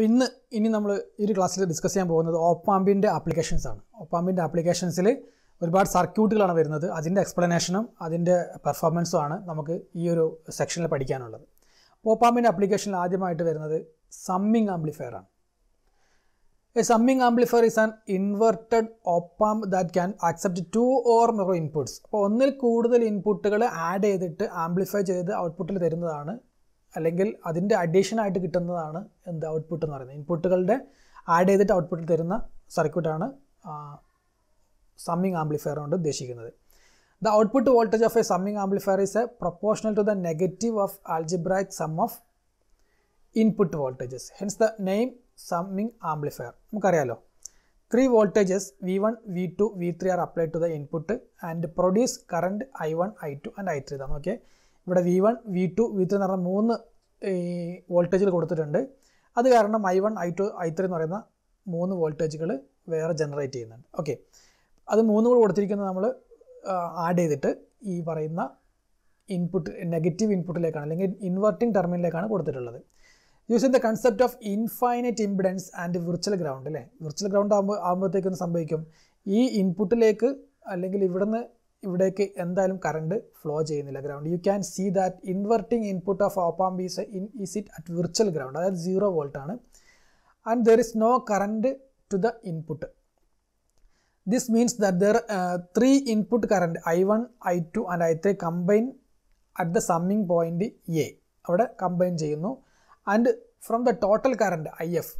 അപ്പോൾ ഇന്ന് ഇനി നമ്മൾ ഈ ഒരു ക്ലാസ്സിൽ ഡിസ്കസ് ചെയ്യാൻ പോകുന്നത് ഓപ്പാമ്പിൻ്റെ ആപ്ലിക്കേഷൻസ് ആണ് ഓപ്പാമ്പിൻ്റെ ആപ്ലിക്കേഷൻസിൽ ഒരുപാട് സർക്യൂട്ടുകളാണ് വരുന്നത് അതിൻ്റെ എക്സ്പ്ലനേഷനും അതിൻ്റെ പെർഫോമൻസും ആണ് നമുക്ക് ഈ ഒരു സെക്ഷനിൽ പഠിക്കാനുള്ളത് ഓപ്പാമ്പിൻ്റെ ആപ്ലിക്കേഷനിൽ ആദ്യമായിട്ട് വരുന്നത് സമ്മിങ് ആംപ്ലിഫയർ ആണ് a summing amplifier is an inverted op amp that can accept two or more inputs അപ്പോൾ ഒന്നിൽ കൂടുതൽ ഇൻപുട്ടുകൾ ആഡ് ചെയ്തിട്ട് ആംപ്ലിഫൈ ചെയ്ത് ഔട്ട്പുട്ടിൽ തരുന്നതാണ് അല്ലെങ്കിൽ അതിൻ്റെ ആയിട്ട് കിട്ടുന്നതാണ് എന്ത് ഔട്ട്പുട്ട് എന്ന് പറയുന്നത് ഇൻപുട്ടുകളുടെ ആഡ് ചെയ്തിട്ട് ഔട്ട്പുട്ട് തരുന്ന സർക്യൂട്ടാണ് സമ്മിങ് ആംപ്ലിഫയർ കൊണ്ട് ഉദ്ദേശിക്കുന്നത് the output voltage of a summing amplifier is a proportional to the negative of algebraic sum of input voltages hence the name summing amplifier നമുക്കറിയാലോ three voltages V one V two V three are apply to the input and produce current I one I two and I three ഇതാണ് okay ഇവിടെ V one V two V three എന്ന് പറഞ്ഞ മൂന്ന് വോൾട്ടേജിൽ കൊടുത്തിട്ടുണ്ട് അത് കാരണം I one I two I three എന്ന് പറയുന്ന മൂന്ന് വോൾട്ടേജുകൾ വേറെ ജനറേറ്റ് ചെയ്യുന്നുണ്ട് ഓക്കെ അത് മൂന്ന് കൂടെ കൊടുത്തിരിക്കുന്നത് നമ്മൾ ആഡ് ചെയ്തിട്ട് ഈ പറയുന്ന ഇൻപുട്ട് നെഗറ്റീവ് ഇൻപുട്ടിലേക്കാണ് അല്ലെങ്കിൽ ഇൻവെർട്ടിംഗ് ടെർമിനിലേക്കാണ് കൊടുത്തിട്ടുള്ളത് in the concept of infinite impedance and virtual ground അല്ലേ വിർച്വൽ ഗ്രൗണ്ട് ആകുമ്പോൾ ആകുമ്പോഴത്തേക്കൊന്ന് സംഭവിക്കും ഈ ഇൻപുട്ടിലേക്ക് അല്ലെങ്കിൽ ഇവിടുന്ന് ഇവിടേക്ക് എന്തായാലും കറണ്ട് ഫ്ലോ ചെയ്യുന്നില്ല ground you can see that inverting input of op amp is in is it at virtual ground അതായത് സീറോ ആണ് and there is no current to the input this means that there current uh, three input current i1 i2 and i3 combine at the summing point a അവിടെ combine ചെയ്യുന്നു and from the total current I F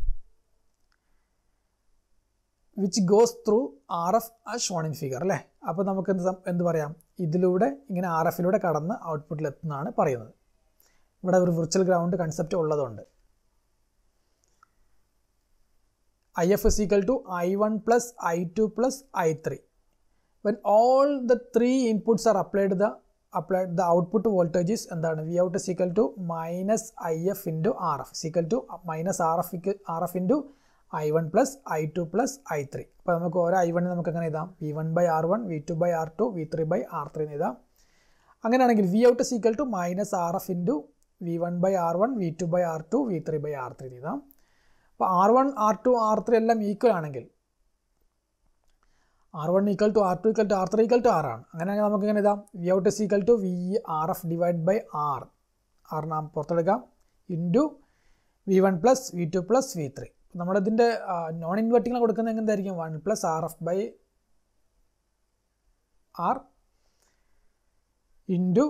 which goes through R F ആ shown figure അല്ലേ അപ്പോൾ നമുക്ക് എന്ത് എന്ത് പറയാം ഇതിലൂടെ ഇങ്ങനെ ആർ എഫിലൂടെ കടന്ന് ഔട്ട്പുട്ടിലെത്തുന്നതാണ് പറയുന്നത് ഇവിടെ ഒരു വിർച്വൽ ഗ്രൗണ്ട് കൺസെപ്റ്റ് ഉള്ളതുകൊണ്ട് I F is equal to I one plus I two plus I three when all the three inputs are applied the applied the output voltages എന്താണ് V out is equal to minus I F into R F is equal to minus R F R F into I one plus I two plus I three അപ്പോൾ നമുക്ക് ഓരോ I വണ്ണിന് നമുക്ക് എങ്ങനെ എഴുതാം V one by R one V two by R two V three by R three എന്ന് എഴുതാം അങ്ങനെയാണെങ്കിൽ V out is equal to minus R F into V one by R one V two by R two V three by R three എഴുതാം അപ്പോൾ R one R two R three എല്ലാം equal ആണെങ്കിൽ R one equal to R two equal to R three equal to R ആണ് അങ്ങനെയാണെങ്കിൽ നമുക്ക് ഇങ്ങനെ എഴുതാം V out is equal to V R F divide by R R നാം പുറത്തെടുക്കാം into V one plus V two plus V three നമ്മളതിൻ്റെ non inverting കൊടുക്കുന്നത് എങ്ങനെന്തായിരിക്കും one plus R F by R into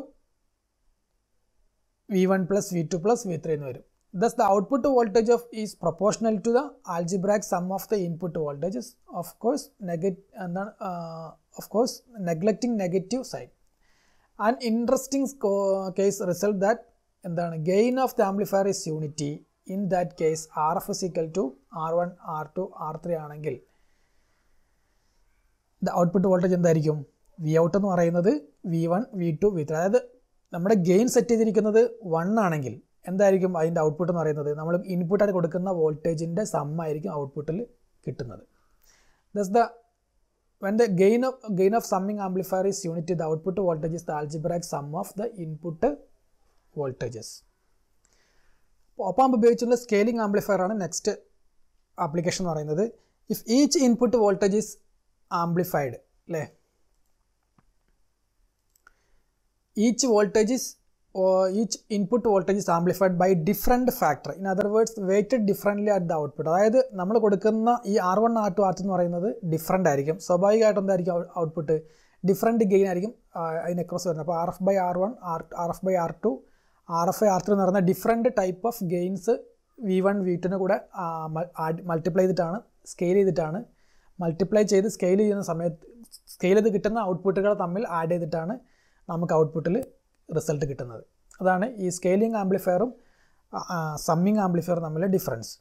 V one plus V two plus V three എന്ന് വരും thus the output voltage of is proportional to the algebraic sum of the input voltages of course നെഗറ്റ് എന്താണ് of course neglecting negative side and interesting case result that എന്താണ് gain of the amplifier is unity in that case R F is equal to R one R two R three ആണെങ്കിൽ output voltage എന്തായിരിക്കും V out എന്ന് പറയുന്നത് V one V two V three അതായത് നമ്മുടെ gain set ചെയ്തിരിക്കുന്നത് one ആണെങ്കിൽ എന്തായിരിക്കും അതിൻ്റെ ഔട്ട്പുട്ട് എന്ന് പറയുന്നത് നമ്മൾ ഇൻപുട്ടായിട്ട് കൊടുക്കുന്ന വോൾട്ടേജിൻ്റെ സമ്മായിരിക്കും ഔട്ട്പുട്ടിൽ കിട്ടുന്നത് thus the when the gain of gain of summing amplifier is unity the output voltage is the algebraic sum of the input voltages op amp ഉപയോഗിച്ചുള്ള സ്കെയിലിംഗ് ആംപ്ലിഫയർ ആണ് നെക്സ്റ്റ് ആപ്ലിക്കേഷൻ എന്ന് പറയുന്നത് if each input voltage is amplified അല്ലേ each voltage is each input voltage is amplified by different factor in other words weighted differently at the output അതായത് നമ്മൾ കൊടുക്കുന്ന ഈ R one R two R two എന്ന് പറയുന്നത് different ആയിരിക്കും സ്വാഭാവികമായിട്ട് എന്തായിരിക്കും ഔട്ട്പുട്ട് ഡിഫറെൻറ്റ് ഗെയിൻ ആയിരിക്കും അതിന് അക്രോസ് വരുന്നത് അപ്പോൾ R F by R one R R F by R two R F I R three എന്ന് പറയുന്ന different type of gains V one V ടുവിനെ കൂടെ മൾട്ടിപ്ലൈ ചെയ്തിട്ടാണ് സ്കെയിൽ ചെയ്തിട്ടാണ് മൾട്ടിപ്ലൈ ചെയ്ത് സ്കെയിൽ ചെയ്യുന്ന സമയത്ത് സ്കെയിൽ ചെയ്ത് കിട്ടുന്ന ഔട്ട്പുട്ടുകൾ തമ്മിൽ ആഡ് ചെയ്തിട്ടാണ് നമുക്ക് ഔട്ട്പുട്ടിൽ റിസൾട്ട് കിട്ടുന്നത് അതാണ് ഈ സ്കെയിലിംഗ് ആംപ്ലിഫയറും സമ്മിങ് ആംപ്ലിഫയറും തമ്മിലെ ഡിഫറൻസ്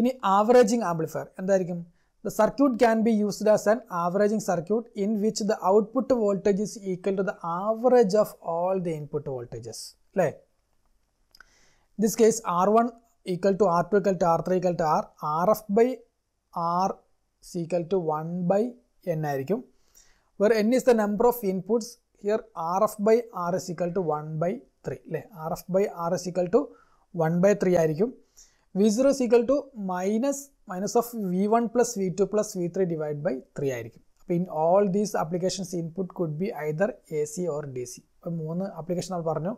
ഇനി ആവറേജിങ് ആംപ്ലിഫയർ എന്തായിരിക്കും The circuit can be used as an averaging circuit in which the output voltage is equal to the average of all the input voltages. Like in this case R1 equal to R2 equal to R3 equal to R, Rf by R is equal to 1 by N where N is the number of inputs here Rf by R is equal to 1 by 3 Rf by R is equal to 1 by 3 v V0 is equal to minus minus of V one plus V two plus V three divide by three ആയിരിക്കും അപ്പോൾ in all these applications input could be either A C or D C അപ്പോൾ മൂന്ന് application നമ്മൾ പറഞ്ഞു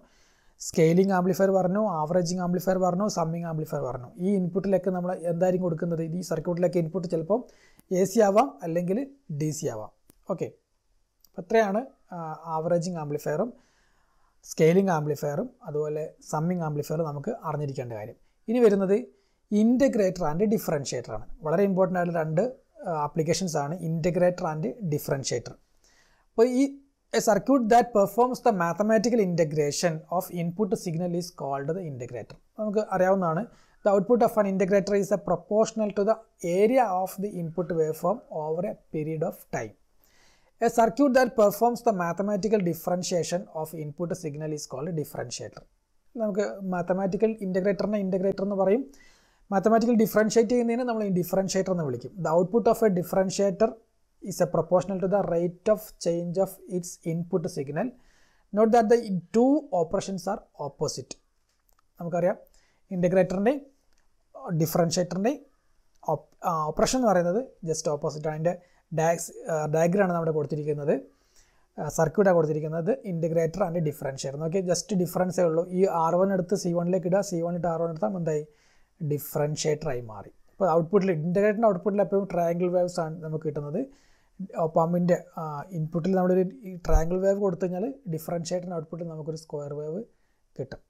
scaling amplifier പറഞ്ഞു averaging amplifier പറഞ്ഞു summing amplifier പറഞ്ഞു ഈ ഇൻപുട്ടിലേക്ക് നമ്മൾ എന്തായിരിക്കും കൊടുക്കുന്നത് ഈ സർക്യൂട്ടിലേക്ക് ഇൻപുട്ട് ചിലപ്പോൾ എ സി ആവാം അല്ലെങ്കിൽ ഡി സി ആവാം ഓക്കെ അത്രയാണ് ആവറേജിങ് ആംപ്ലിഫയറും സ്കെയിലിംഗ് ആംപ്ലിഫയറും അതുപോലെ സമ്മിങ് ആംപ്ലിഫയറും നമുക്ക് അറിഞ്ഞിരിക്കേണ്ട കാര്യം ഇനി വരുന്നത് ഇൻറ്റഗ്രേറ്റർ ആൻഡ് ഡിഫറൻഷ്യേറ്റർ ആണ് വളരെ ഇമ്പോർട്ടൻ്റ് ആയിട്ടുള്ള രണ്ട് ആപ്ലിക്കേഷൻസ് ആണ് ഇൻറ്റഗ്രേറ്റർ ആൻഡ് ഡിഫറൻഷ്യേറ്റർ അപ്പോൾ ഈ circuit that performs the mathematical integration of input signal is called the integrator നമുക്ക് അറിയാവുന്നതാണ് the output of an integrator is a proportional to the area of the input waveform over a period of time a circuit that performs the mathematical differentiation of input signal is called differentiator നമുക്ക് mathematical ഇൻറ്റഗ്രേറ്ററിനെ integrator എന്ന് പറയും mathematical differentiate ചെയ്യുന്നതിന് നമ്മൾ ഈ differentiator എന്ന് വിളിക്കും the output of a differentiator is a proportional to the rate of change of its input signal note that the two operations are opposite നമുക്കറിയാം ഇൻ്റഗ്രേറ്ററിൻ്റെയും ഡിഫറൻഷ്യേറ്ററിൻ്റെയും ഓപ്പറേഷൻ എന്ന് പറയുന്നത് ജസ്റ്റ് ഓപ്പോസിറ്റ് ആണ് അതിൻ്റെ ഡാക്സ് ഡയഗ്രാണ് നമ്മുടെ കൊടുത്തിരിക്കുന്നത് സർക്യൂട്ടാണ് കൊടുത്തിരിക്കുന്നത് ഇൻ്റഗ്രേറ്റർ ആൻഡ് ഡിഫറൻഷ്യേറ്റർ നോക്കി ജസ്റ്റ് ഡിഫറൻസേ ഉള്ളൂ ഈ ആർ വൺ എടുത്ത് സി വണ്ണിലേക്ക് ഇടുക സി വൺ ഇട്ട് ആർ വൺ എടുത്താൽ എന്തായി ഡിഫറൻഷ്യേറ്ററായി മാറി അപ്പോൾ ഔട്ട്പുട്ടിൽ ഇൻ്റഗ്രേറ്ററിൻ്റെ ഔട്ട്പുട്ടിൽ എപ്പോഴും ട്രയാങ്കിൾ വേവ്സ് ആണ് നമുക്ക് കിട്ടുന്നത് പമ്പിൻ്റെ ഇൻപുട്ടിൽ നമ്മളൊരു ട്രയാങ്കിൾ വേവ് കൊടുത്തു കഴിഞ്ഞാൽ ഡിഫറൻഷ്യേറ്ററിൻ്റെ ഔട്ട്പുട്ടിൽ നമുക്കൊരു സ്ക്വയർ വേവ് കിട്ടും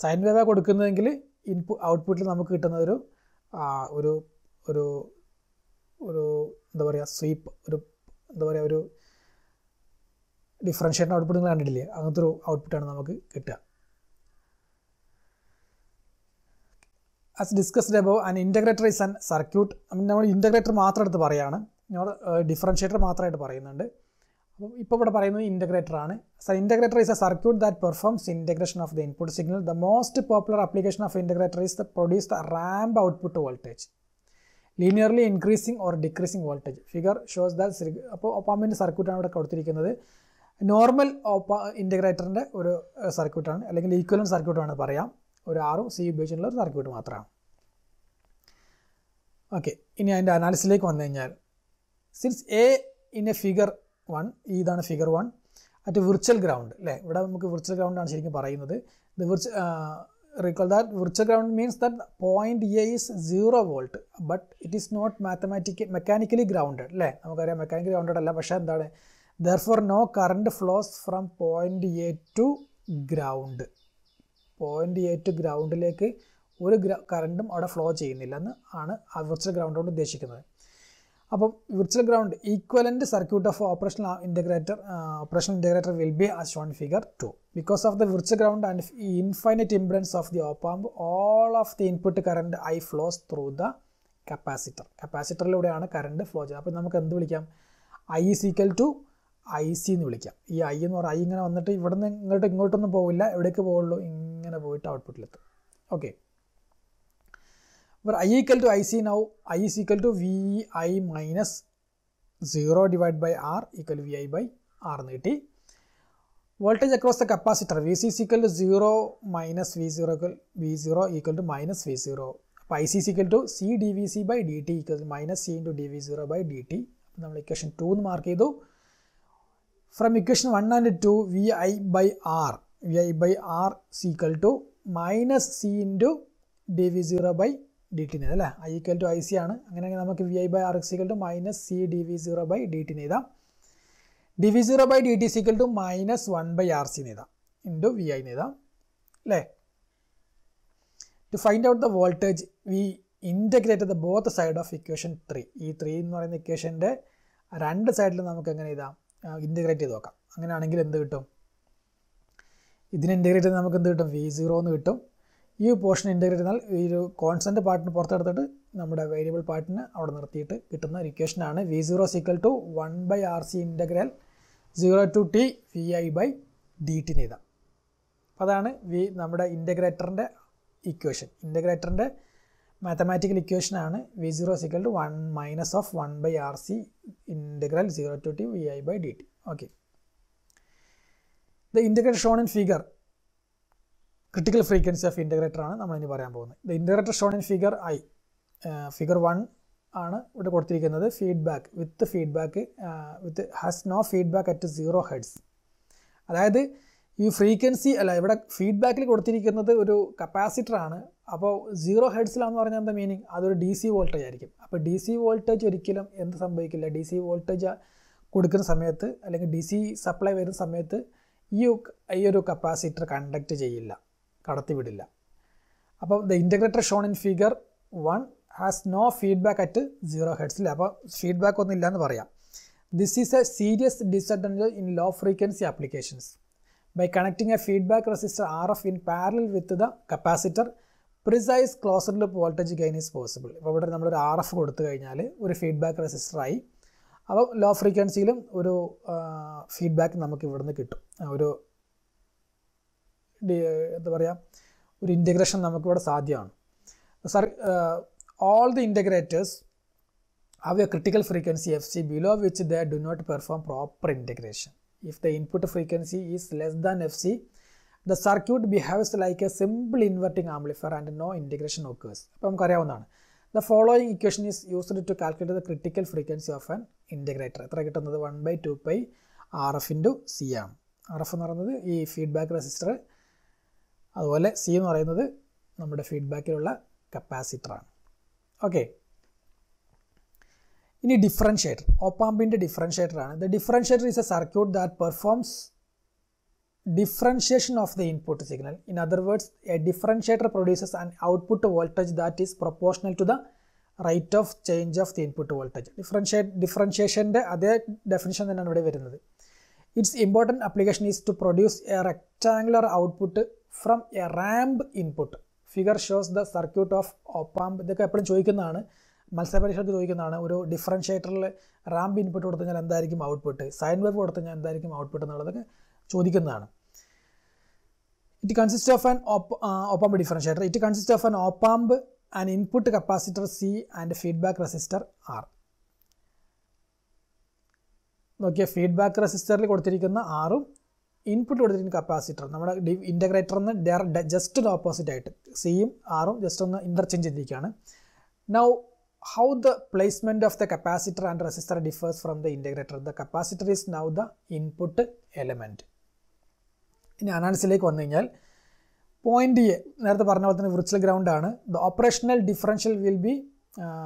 സൈൻ വേവ് കൊടുക്കുന്നതെങ്കിൽ ഇൻപു ഔട്ട്പുട്ടിൽ നമുക്ക് കിട്ടുന്ന ഒരു ഒരു ഒരു ഒരു എന്താ പറയുക സ്വീപ്പ് ഒരു എന്താ പറയുക ഒരു ഡിഫറൻഷ്യേറ്റർ ഔട്ട്പുട്ട് നിങ്ങൾ കണ്ടിട്ടില്ലേ അങ്ങനത്തെ ഒരു ഔട്ട്പുട്ടാണ് നമുക്ക് കിട്ടുക as discussed above an integrator is an circuit നമ്മൾ ഇൻറ്റഗ്രേറ്റർ മാത്രം എടുത്ത് പറയുകയാണ് ഞങ്ങൾ ഡിഫറൻഷ്യേറ്റർ മാത്രമായിട്ട് പറയുന്നുണ്ട് അപ്പം ഇപ്പോൾ ഇവിടെ പറയുന്നത് ഇൻറ്റഗ്രേറ്റർ ആണ് sir integrator is a circuit that performs integration of the input signal the most popular application of integrator is the produce the ramp output voltage linearly increasing or decreasing voltage figure shows the അപ്പോൾ ഒപ്പാമ്പിൻ്റെ സർക്യൂട്ടാണ് ഇവിടെ കൊടുത്തിരിക്കുന്നത് normal ഒപ്പ ഇൻ്റഗ്രേറ്ററിൻ്റെ ഒരു സർക്യൂട്ടാണ് അല്ലെങ്കിൽ ഈക്വലൻ സർക്യൂട്ടാണ് പറയാം ഒരു ആറും സി ഉപയോഗിച്ചുള്ള ഒരു സർക്യൂട്ട് മാത്രമാണ് ഓക്കെ ഇനി അതിൻ്റെ അനാലിസിലേക്ക് വന്നു കഴിഞ്ഞാൽ since A in A figure one ഇതാണ് figure one at virtual ground അല്ലേ ഇവിടെ നമുക്ക് വിർച്വൽ ഗ്രൗണ്ടാണ് ശരിക്കും പറയുന്നത് ദ വിർച്വ recall that virtual ground means that point A is zero volt but it is not mathematical mechanically grounded അല്ലേ നമുക്കറിയാം മെക്കാനിക്കലി ഗ്രൗണ്ടഡ് അല്ല പക്ഷേ എന്താണ് for no current flows from point A to ground point eight ഗ്രൗണ്ടിലേക്ക് ഒരു കറണ്ടും അവിടെ flow എന്ന് ആണ് ആ വിർച്വൽ ഗ്രൗണ്ട് കൊണ്ട് ഉദ്ദേശിക്കുന്നത് അപ്പം virtual ground equivalent circuit of operation integrator operation integrator will be as shown figure two because of the virtual ground and infinite impedance of the op amp all of the input current I flows through the capacitor കപ്പാസിറ്ററിലൂടെയാണ് current flow ചെയ്യുന്നത് അപ്പോൾ നമുക്ക് എന്ത് വിളിക്കാം I is equal to I C എന്ന് വിളിക്കാം ഈ I എന്ന് പറഞ്ഞാൽ ഐ ഇങ്ങനെ വന്നിട്ട് ഇവിടുന്ന് ഇങ്ങോട്ട് ഇങ്ങോട്ടൊന്നും പോവില്ല എവിടേക്ക് പോകുള്ളൂ ഇങ്ങനെ പോയിട്ട് ഔട്ട്പുട്ടിലെത്തും ഓക്കെ അപ്പോൾ I equal to I C now I is equal to V I minus zero divide by R equal V I by R എന്ന് കിട്ടി voltage across the capacitor V C equal to zero minus V zero V zero equal to minus V zero അപ്പോൾ I C equal to C D V C by D T equal to minus C into D V zero by D T നമ്മൾ equation two എന്ന് mark ചെയ്തു from equation one and two V I by R V I by R C equal to minus C into D V zero by D T നെയ്ത് അല്ലേ I equal to I C ആണ് അങ്ങനെ നമുക്ക് V I by R X equal to minus C D V zero by D T നെയ്താം D V zero by D T is equal to minus one by R C നെയ്താം into V I നെയ്താം അല്ലേ to find out the voltage V integrate the both side of equation three ഈ three എന്ന് പറയുന്ന ഇക്വേഷൻ്റെ രണ്ട് സൈഡിൽ നമുക്ക് എങ്ങനെ ഇതാം ഇൻറ്റഗ്രേറ്റ് ചെയ്ത് നോക്കാം അങ്ങനെയാണെങ്കിൽ എന്ത് കിട്ടും ഇതിന് ഇൻറ്റഗ്രേറ്റ് ചെയ്താൽ നമുക്ക് എന്ത് കിട്ടും വി സീറോ എന്ന് കിട്ടും ഈ പോർഷൻ ഇൻറ്റഗ്രേറ്റ് ചെയ്താൽ ഈ ഒരു കോൺസ്റ്റൻറ്റ് പാർട്ടിന് പുറത്തെടുത്തിട്ട് നമ്മുടെ വേരിയബിൾ പാർട്ടിന് അവിടെ നിർത്തിയിട്ട് കിട്ടുന്ന ഒരു ഇക്വേഷനാണ് V zero is equal to one by R C integral zero to T V I by D T എഴുതാം അതാണ് വി നമ്മുടെ ഇൻറ്റഗ്രേറ്ററിൻ്റെ ഇക്വേഷൻ ഇൻറ്റഗ്രേറ്ററിൻ്റെ മാത്തമാറ്റിക്കൽ ഇക്വേഷനാണ് V zero is equal to one minus of one by R C integral zero to T V I by D T okay the integrator shown in figure critical frequency of integrator ആണ് നമ്മളിനി പറയാൻ പോകുന്നത് the integrator shown in figure I figure one ആണ് ഇവിടെ കൊടുത്തിരിക്കുന്നത് feedback with feedback with has no feedback at zero hertz അതായത് ഈ frequency അല്ല ഇവിടെ ഫീഡ്ബാക്കിൽ കൊടുത്തിരിക്കുന്നത് ഒരു കപ്പാസിറ്റർ ആണ് അപ്പോൾ സീറോ ഹെഡ്സിലാന്ന് പറഞ്ഞാൽ എന്താ മീനിങ് അതൊരു ഡി സി വോൾട്ടേജ് ആയിരിക്കും അപ്പോൾ ഡി സി വോൾട്ടേജ് ഒരിക്കലും എന്ത് സംഭവിക്കില്ല ഡി സി വോൾട്ടേജ് കൊടുക്കുന്ന സമയത്ത് അല്ലെങ്കിൽ ഡി സി സപ്ലൈ വരുന്ന സമയത്ത് ഈ ഈ ഒരു കപ്പാസിറ്റർ കണ്ടക്ട് ചെയ്യില്ല കടത്തിവിടില്ല അപ്പോൾ the integrator shown in figure one has no feedback at zero ഹെഡ്സിൽ അപ്പോൾ ഫീഡ്ബാക്ക് ഒന്നും ഇല്ലയെന്ന് പറയാം this is a serious disadvantage in low frequency applications by connecting a feedback resistor R F in parallel with the capacitor precise ക്ലോസറിൽ voltage gain is possible ഇപ്പോൾ ഇവിടെ നമ്മളൊരു R F കൊടുത്തു കഴിഞ്ഞാൽ ഒരു ഫീഡ്ബാക്ക് റെസിസ്റ്ററായി അപ്പോൾ ലോ ഫ്രീക്വൻസിയിലും ഒരു ഫീഡ്ബാക്ക് നമുക്ക് ഇവിടുന്ന് കിട്ടും ഒരു എന്താ പറയുക ഒരു ഇൻറ്റഗ്രേഷൻ നമുക്കിവിടെ സാധ്യമാണ് sir all the integrators have a critical frequency fc below which they do not perform proper integration. If the input frequency is less than fc, the circuit behaves like a simple inverting amplifier and no integration occurs. അപ്പോൾ നമുക്കറിയാവുന്നതാണ് the following equation is used to calculate the critical frequency of an integrator എത്ര കിട്ടുന്നത് one by two pi R F into C ആണ് R F എന്ന് പറയുന്നത് ഈ feedback resistor അതുപോലെ C എന്ന് പറയുന്നത് നമ്മുടെ ഫീഡ്ബാക്കിലുള്ള കപ്പാസിറ്ററാണ് ഓക്കെ ഇനി ഡിഫറൻഷ്യേറ്റർ ഓപ്പാമ്പിൻ്റെ ആണ് the differentiator is a circuit that performs differentiation of the input signal in other words a differentiator produces an output voltage that is proportional to the rate of change of the input voltage ഡിഫറൻഷ്യ ഡിഫറൻഷ്യേഷൻ്റെ അതേ definition തന്നെയാണ് ഇവിടെ വരുന്നത് it's important application is to produce a rectangular output from a ramp input figure shows the circuit of op amp ഇതൊക്കെ എപ്പോഴും ചോദിക്കുന്നതാണ് മത്സ്യപരീക്ഷണത്തിൽ ചോദിക്കുന്നതാണ് ഒരു ഡിഫറൻഷ്യേറ്ററിൽ റാമ്പ് ഇൻപുട്ട് കൊടുത്തു കഴിഞ്ഞാൽ എന്തായിരിക്കും ഔട്ട്പുട്ട് സൈൻ വേവ് കൊടുത്തു കഴിഞ്ഞാൽ എന്തായിരിക്കും ഔട്ട്പുട്ട് എന്നുള്ളതൊക്കെ ചോദിക്കുന്നതാണ് it consist of an op amp differentiator it consist of an op amp an input capacitor C and feedback resistor R. നോക്കിയ ഫീഡ്ബാക്ക് റെസിസ്റ്ററിൽ കൊടുത്തിരിക്കുന്ന ആറും ഇൻപുട്ട് കൊടുത്തിരിക്കുന്ന കപ്പാസിറ്റർ നമ്മുടെ ഇൻ്റഗ്രേറ്ററിന് ജസ്റ്റ് ഒരു ഓപ്പോസിറ്റ് ആയിട്ട് സിയും ആറും ജസ്റ്റ് ഒന്ന് ഇൻ്റർചേഞ്ച് ചെയ്തിരിക്കുകയാണ് now how the placement of the capacitor and resistor differs from the integrator the capacitor is now the input element ഇനി അനാലിസിലേക്ക് വന്നു കഴിഞ്ഞാൽ പോയിന്റ് എ നേരത്തെ പറഞ്ഞ പോലെ തന്നെ വിർച്വൽ ഗ്രൗണ്ട് ആണ് the operational differential will be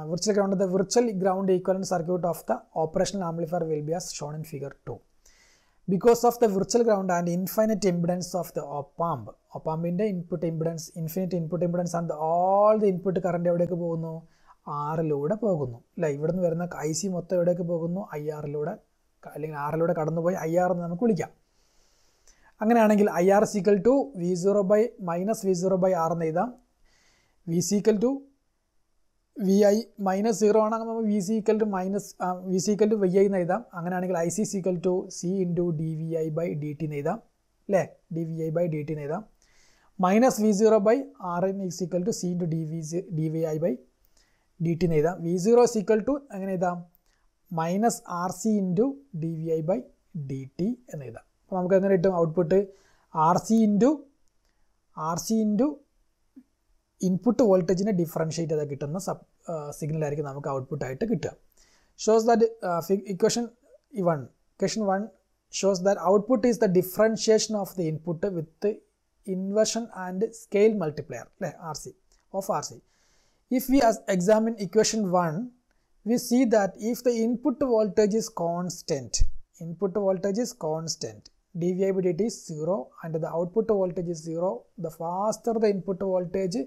virtual ground the virtual ground equivalent circuit of the operational amplifier will be as shown in figure two because of the virtual ground and infinite impedance of the op amp ഒപ്പാമ്പിൻ്റെ input impedance infinite input impedance and all the input current എവിടേക്ക് പോകുന്നു ആറിലൂടെ പോകുന്നു അല്ല നിന്ന് വരുന്ന I C മൊത്തം എവിടേക്ക് പോകുന്നു ഐ ആറിലൂടെ അല്ലെങ്കിൽ ആറിലൂടെ കടന്നുപോയി ഐ ആർ എന്ന് നമുക്ക് വിളിക്കാം അങ്ങനെയാണെങ്കിൽ I R is equal to V zero by minus V zero by R എന്ന് എഴുതാം V is equal to V I minus zero ആണെങ്കിൽ നമുക്ക് V is equal to minus V is equal to V I എന്ന് എഴുതാം അങ്ങനെയാണെങ്കിൽ I C is equal to C into D V I by D T എന്ന് എഴുതാം അല്ലേ D V I by D T എന്ന് എഴുതാം minus V zero by R N is equal to C into D V D V I by D T എന്ന് എഴുതാം V zero is to എങ്ങനെ എഴുതാം minus R C into D V I by D T എന്ന് എഴുതാം അപ്പോൾ നമുക്ക് എങ്ങനെ കിട്ടും output R C into R C into input വോൾട്ടേജിനെ ഡിഫറൻഷ്യേറ്റ് ചെയ്താൽ കിട്ടുന്ന സബ് ആയിരിക്കും നമുക്ക് ഔട്ട്പുട്ടായിട്ട് കിട്ടുക shows that equation one equation one shows that output is the differentiation of the input with inversion and scale multiplier അല്ലേ R C of R C if we examine equation one we see that if the input voltage is constant input voltage is constant dvi by dt is 0 and the output voltage is 0 the faster the input voltage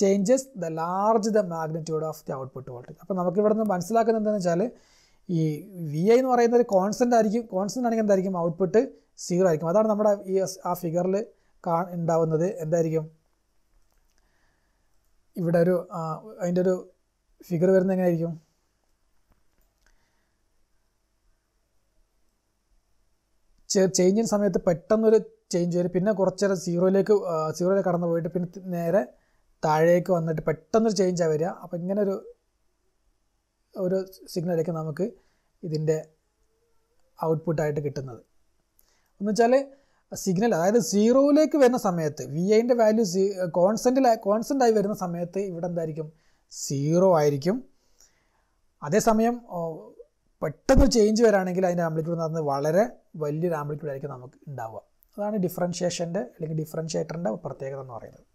changes the large the magnitude of the output voltage അപ്പോൾ നമുക്ക് ഇവിടെ നിന്ന് മനസ്സിലാക്കുന്നത് എന്താണെന്ന് വെച്ചാൽ ഈ V I എന്ന് പറയുന്നത് ഒരു കോൺസ്റ്റൻ്റ് ആയിരിക്കും കോൺസ്റ്റൻ്റ് ആണെങ്കിൽ എന്തായിരിക്കും ഔട്ട്പുട്ട് സീറോ ആയിരിക്കും അതാണ് നമ്മുടെ ഈ ആ ഫിഗറിൽ കാ ഉണ്ടാവുന്നത് എന്തായിരിക്കും ഇവിടെ ഒരു അതിൻ്റെ ഒരു ഫിഗർ വരുന്നത് എങ്ങനെയായിരിക്കും ചേഞ്ചിന് സമയത്ത് പെട്ടെന്നൊരു ചേഞ്ച് വരും പിന്നെ കുറച്ചേരം സീറോയിലേക്ക് സീറോയിലേക്ക് കടന്നു പോയിട്ട് പിന്നെ നേരെ താഴേക്ക് വന്നിട്ട് പെട്ടെന്നൊരു ചേഞ്ചാണ് വരിക അപ്പം ഇങ്ങനെ ഒരു ഒരു സിഗ്നലൊക്കെ നമുക്ക് ഇതിൻ്റെ ഔട്ട്പുട്ടായിട്ട് കിട്ടുന്നത് എന്ന് വെച്ചാൽ സിഗ്നൽ അതായത് സീറോയിലേക്ക് വരുന്ന സമയത്ത് വി ഐൻ്റെ വാല്യൂ സീ കോൺസെൻ്റ് ആയി വരുന്ന സമയത്ത് ഇവിടെ എന്തായിരിക്കും സീറോ ആയിരിക്കും അതേസമയം പെട്ടെന്ന് ചേഞ്ച് വരാണെങ്കിൽ അതിൻ്റെ ആംപ്ലിറ്റ്യൂഡ് എന്ന് പറയുന്നത് വളരെ വലിയൊരു ആംപ്ലിറ്റ്യൂഡ് ആയിരിക്കും നമുക്ക് ഉണ്ടാവുക അതാണ് ഡിഫറൻഷിയേഷൻ്റെ അല്ലെങ്കിൽ ഡിഫറൻഷ്യേറ്ററിൻ്റെ പ്രത്യേകത എന്ന് പറയുന്നത്